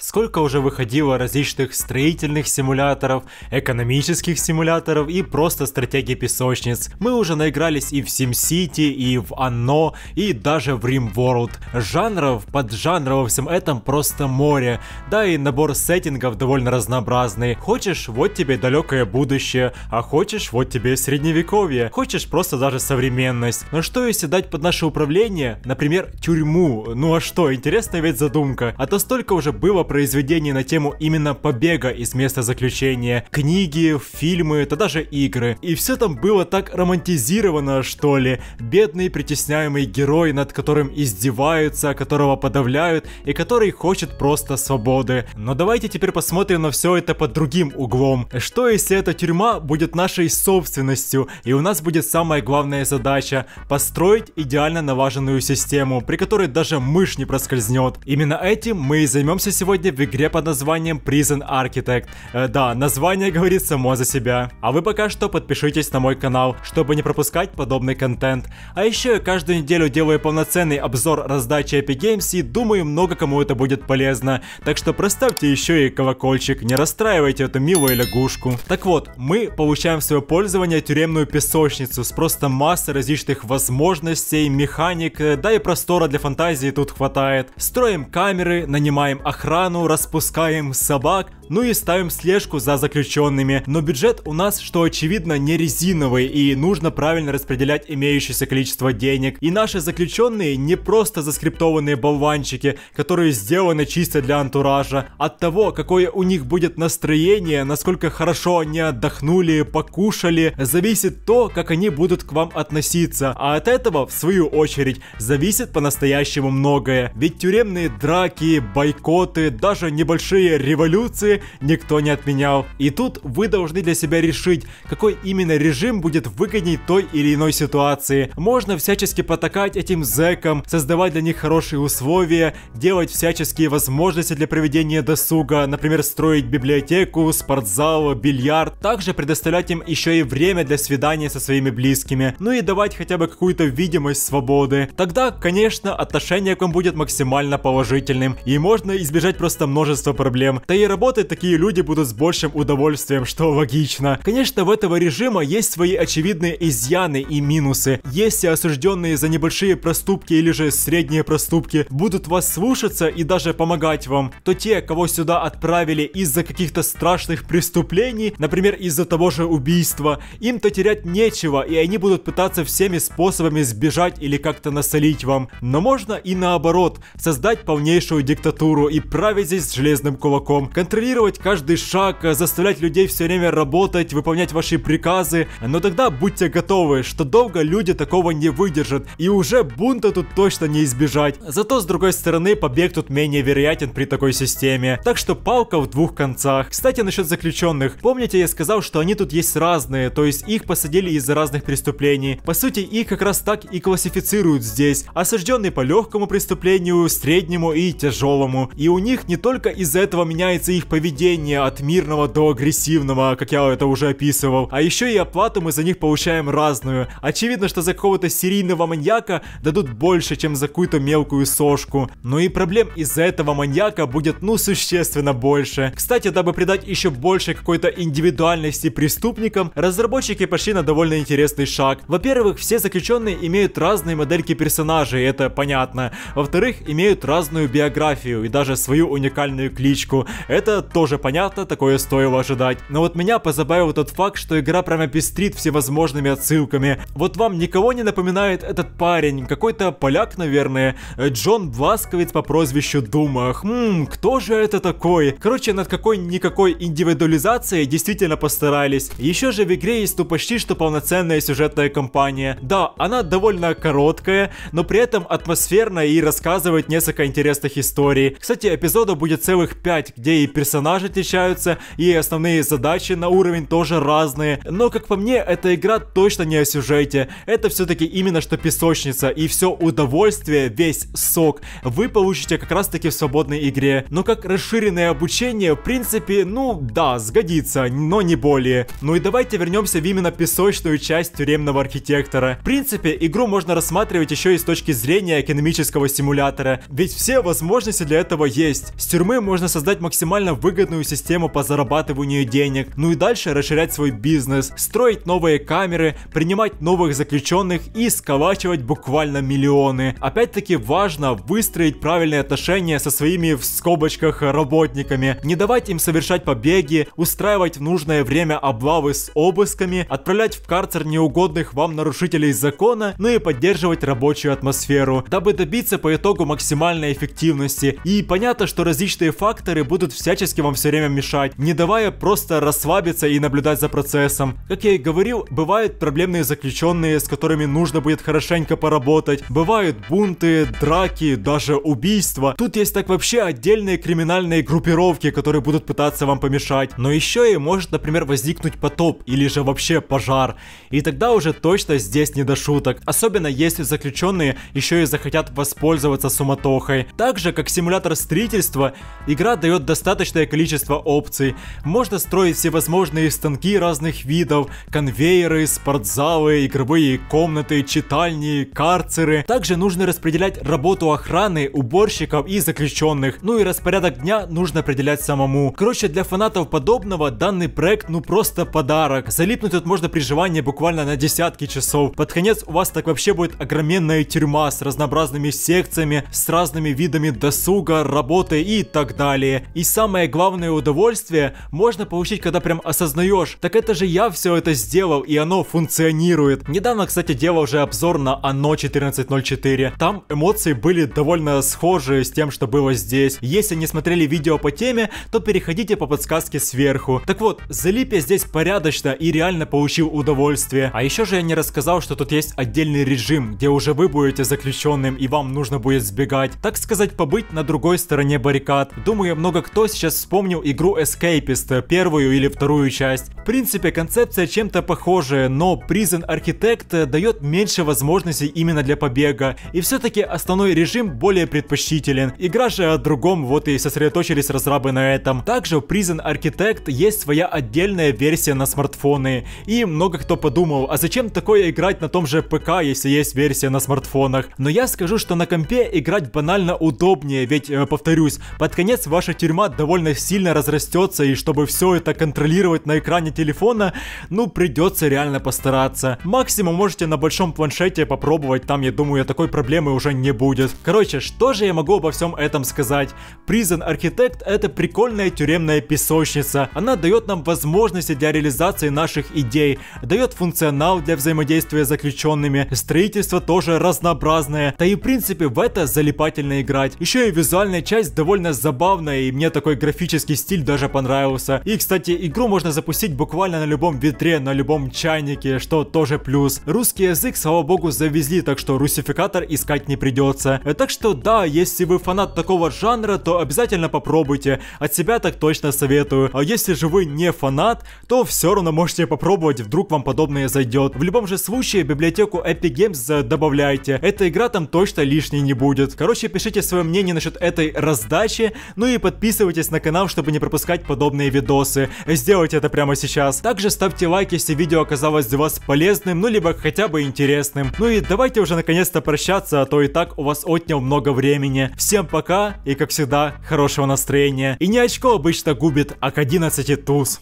Сколько уже выходило различных строительных симуляторов, экономических симуляторов и просто стратегий песочниц. Мы уже наигрались и в SimCity, и в Anno, и даже в RimWorld. Жанров, поджанров во всем этом просто море. Да и набор сеттингов довольно разнообразный. Хочешь, вот тебе далекое будущее, а хочешь, вот тебе средневековье. Хочешь, просто даже современность. Но что если дать под наше управление, например, тюрьму? Ну а что, интересная ведь задумка. А то столько уже было произведений на тему именно побега из места заключения, книги, фильмы, да даже игры. И все там было так романтизировано, что ли. Бедный притесняемый герой, над которым издеваются, которого подавляют и который хочет просто свободы. Но давайте теперь посмотрим на все это под другим углом. Что если эта тюрьма будет нашей собственностью и у нас будет самая главная задача – построить идеально наваженную систему, при которой даже мышь не проскользнет. Именно этим мы и займемся сегодня сегодня в игре под названием Prison Architect. Э, да, название говорит само за себя. А вы пока что подпишитесь на мой канал, чтобы не пропускать подобный контент. А еще я каждую неделю делаю полноценный обзор раздачи Epic Games и думаю, много кому это будет полезно. Так что проставьте еще и колокольчик, не расстраивайте эту милую лягушку. Так вот, мы получаем в свое пользование тюремную песочницу с просто массой различных возможностей, механик, э, да и простора для фантазии тут хватает. Строим камеры, нанимаем охрану, охрану, распускаем собак, ну и ставим слежку за заключенными. Но бюджет у нас, что очевидно, не резиновый, и нужно правильно распределять имеющееся количество денег. И наши заключенные не просто заскриптованные болванчики, которые сделаны чисто для антуража. От того, какое у них будет настроение, насколько хорошо они отдохнули, покушали, зависит то, как они будут к вам относиться. А от этого, в свою очередь, зависит по-настоящему многое. Ведь тюремные драки, бойкоты, даже небольшие революции никто не отменял. И тут вы должны для себя решить, какой именно режим будет выгодней той или иной ситуации. Можно всячески потакать этим зэкам, создавать для них хорошие условия, делать всяческие возможности для проведения досуга, например, строить библиотеку, спортзал, бильярд. Также предоставлять им еще и время для свидания со своими близкими, ну и давать хотя бы какую-то видимость свободы. Тогда, конечно, отношение к вам будет максимально положительным, и можно избежать просто множество проблем. Да и работать такие люди будут с большим удовольствием, что логично. Конечно, в этого режима есть свои очевидные изъяны и минусы. Если осужденные за небольшие проступки или же средние проступки будут вас слушаться и даже помогать вам, то те, кого сюда отправили из-за каких-то страшных преступлений, например, из-за того же убийства, им-то терять нечего, и они будут пытаться всеми способами сбежать или как-то насолить вам. Но можно и наоборот, создать полнейшую диктатуру и правильно править здесь железным кулаком, контролировать каждый шаг, э, заставлять людей все время работать, выполнять ваши приказы. Но тогда будьте готовы, что долго люди такого не выдержат, и уже бунта тут точно не избежать. Зато с другой стороны, побег тут менее вероятен при такой системе. Так что палка в двух концах. Кстати, насчет заключенных. Помните, я сказал, что они тут есть разные, то есть их посадили из-за разных преступлений. По сути, их как раз так и классифицируют здесь. Осужденные по легкому преступлению, среднему и тяжелому. И у них них не только из-за этого меняется их поведение от мирного до агрессивного, как я это уже описывал, а еще и оплату мы за них получаем разную. Очевидно, что за какого-то серийного маньяка дадут больше, чем за какую-то мелкую сошку. Но и проблем из-за этого маньяка будет ну существенно больше. Кстати, дабы придать еще больше какой-то индивидуальности преступникам, разработчики пошли на довольно интересный шаг. Во-первых, все заключенные имеют разные модельки персонажей, это понятно. Во-вторых, имеют разную биографию и даже свою уникальную кличку. Это тоже понятно, такое стоило ожидать. Но вот меня позабавил тот факт, что игра прямо пестрит всевозможными отсылками. Вот вам никого не напоминает этот парень, какой-то поляк, наверное, Джон Бласковец по прозвищу Дума. Хм, кто же это такой? Короче, над какой-никакой индивидуализацией действительно постарались. Еще же в игре есть ну почти что полноценная сюжетная кампания. Да, она довольно короткая, но при этом атмосферная и рассказывает несколько интересных историй. Кстати, эпизод эпизода будет целых 5, где и персонажи отличаются, и основные задачи на уровень тоже разные. Но, как по мне, эта игра точно не о сюжете. Это все-таки именно что песочница, и все удовольствие, весь сок вы получите как раз-таки в свободной игре. Но как расширенное обучение, в принципе, ну да, сгодится, но не более. Ну и давайте вернемся в именно песочную часть тюремного архитектора. В принципе, игру можно рассматривать еще и с точки зрения экономического симулятора, ведь все возможности для этого есть есть с тюрьмы можно создать максимально выгодную систему по зарабатыванию денег, ну и дальше расширять свой бизнес, строить новые камеры, принимать новых заключенных и сколачивать буквально миллионы. Опять-таки важно выстроить правильные отношения со своими в скобочках работниками, не давать им совершать побеги, устраивать в нужное время облавы с обысками, отправлять в карцер неугодных вам нарушителей закона, ну и поддерживать рабочую атмосферу, дабы добиться по итогу максимальной эффективности. И понятно, что что различные факторы будут всячески вам все время мешать, не давая просто расслабиться и наблюдать за процессом. Как я и говорил, бывают проблемные заключенные, с которыми нужно будет хорошенько поработать, бывают бунты, драки, даже убийства. Тут есть так вообще отдельные криминальные группировки, которые будут пытаться вам помешать. Но еще и может, например, возникнуть потоп или же вообще пожар. И тогда уже точно здесь не до шуток. Особенно если заключенные еще и захотят воспользоваться суматохой. Также же, как симулятор строительства строительства, игра дает достаточное количество опций. Можно строить всевозможные станки разных видов, конвейеры, спортзалы, игровые комнаты, читальни, карцеры. Также нужно распределять работу охраны, уборщиков и заключенных. Ну и распорядок дня нужно определять самому. Короче, для фанатов подобного данный проект ну просто подарок. Залипнуть тут можно при желании буквально на десятки часов. Под конец у вас так вообще будет огроменная тюрьма с разнообразными секциями, с разными видами досуга, работы работы и так далее. И самое главное удовольствие можно получить, когда прям осознаешь, так это же я все это сделал и оно функционирует. Недавно, кстати, делал уже обзор на Оно 14.04. Там эмоции были довольно схожие с тем, что было здесь. Если не смотрели видео по теме, то переходите по подсказке сверху. Так вот, залип я здесь порядочно и реально получил удовольствие. А еще же я не рассказал, что тут есть отдельный режим, где уже вы будете заключенным и вам нужно будет сбегать. Так сказать, побыть на другой стороне создания баррикад. Думаю, много кто сейчас вспомнил игру Escapist, первую или вторую часть. В принципе, концепция чем-то похожая, но Prison Architect э, дает меньше возможностей именно для побега. И все-таки основной режим более предпочтителен. Игра же о другом, вот и сосредоточились разрабы на этом. Также в Prison Architect есть своя отдельная версия на смартфоны. И много кто подумал, а зачем такое играть на том же ПК, если есть версия на смартфонах? Но я скажу, что на компе играть банально удобнее, ведь, э, повторюсь, боюсь, под конец ваша тюрьма довольно сильно разрастется, и чтобы все это контролировать на экране телефона, ну придется реально постараться. Максимум можете на большом планшете попробовать, там я думаю такой проблемы уже не будет. Короче, что же я могу обо всем этом сказать? Prison Architect это прикольная тюремная песочница, она дает нам возможности для реализации наших идей, дает функционал для взаимодействия с заключенными, строительство тоже разнообразное, да и в принципе в это залипательно играть. Еще и визуальная часть довольно забавно и мне такой графический стиль даже понравился. И, кстати, игру можно запустить буквально на любом ветре, на любом чайнике, что тоже плюс. Русский язык, слава богу, завезли, так что русификатор искать не придется. Э, так что да, если вы фанат такого жанра, то обязательно попробуйте. От себя так точно советую. А если же вы не фанат, то все равно можете попробовать, вдруг вам подобное зайдет. В любом же случае, библиотеку Epic Games э, добавляйте. Эта игра там точно лишней не будет. Короче, пишите свое мнение насчет этой раздачи сдачи. Ну и подписывайтесь на канал, чтобы не пропускать подобные видосы. Сделайте это прямо сейчас. Также ставьте лайк, если видео оказалось для вас полезным, ну либо хотя бы интересным. Ну и давайте уже наконец-то прощаться, а то и так у вас отнял много времени. Всем пока и как всегда, хорошего настроения. И не очко обычно губит, а к 11 туз.